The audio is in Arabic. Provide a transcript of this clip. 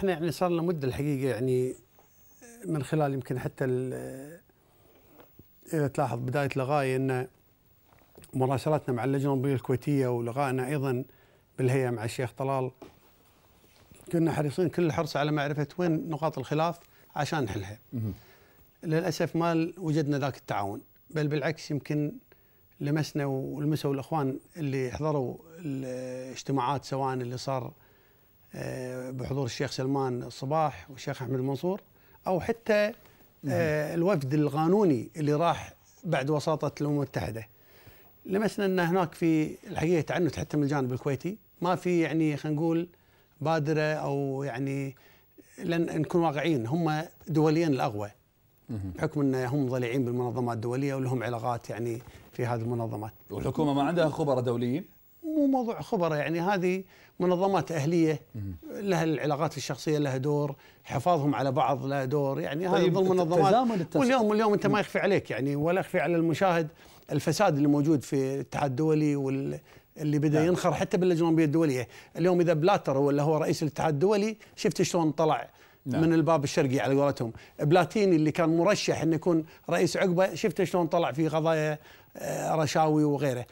احنا يعني صار لنا مده الحقيقه يعني من خلال يمكن حتى اذا تلاحظ بدايه لغايه ان مراسلاتنا مع اللجنه الاولمبيه الكويتيه ولغائنا ايضا بالهيئه مع الشيخ طلال كنا حريصين كل الحرص على معرفه وين نقاط الخلاف عشان نحلها. للاسف ما وجدنا ذاك التعاون بل بالعكس يمكن لمسنا ولمسوا الاخوان اللي حضروا الاجتماعات سواء اللي صار آه، بحضور الشيخ سلمان الصباح والشيخ احمد المنصور او حتى نعم. آه، الوفد القانوني اللي راح بعد وساطه الامم المتحده لمسنا ان هناك في الحقيقه تعنت حتى من الجانب الكويتي ما في يعني خلينا نقول بادره او يعني لن نكون واقعيين هم دوليا الاقوى بحكم ان هم ضليعين بالمنظمات الدوليه ولهم علاقات يعني في هذه المنظمات والحكومه ما عندها خبراء دوليين مو موضوع خبره يعني هذه منظمات اهليه لها العلاقات الشخصيه لها دور حفاظهم على بعض لها دور يعني هذه طيب ضمن منظمات واليوم اليوم انت ما يخفي عليك يعني ولا يخفي على المشاهد الفساد اللي موجود في الاتحاد الدولي واللي بدا نعم. ينخر حتى باللجنه الاولمبيه الدوليه، اليوم اذا بلاتر ولا هو رئيس الاتحاد الدولي شفت شلون طلع نعم. من الباب الشرقي على قولتهم، بلاتيني اللي كان مرشح انه يكون رئيس عقبه شفت شلون طلع في قضايا آه، رشاوي وغيره،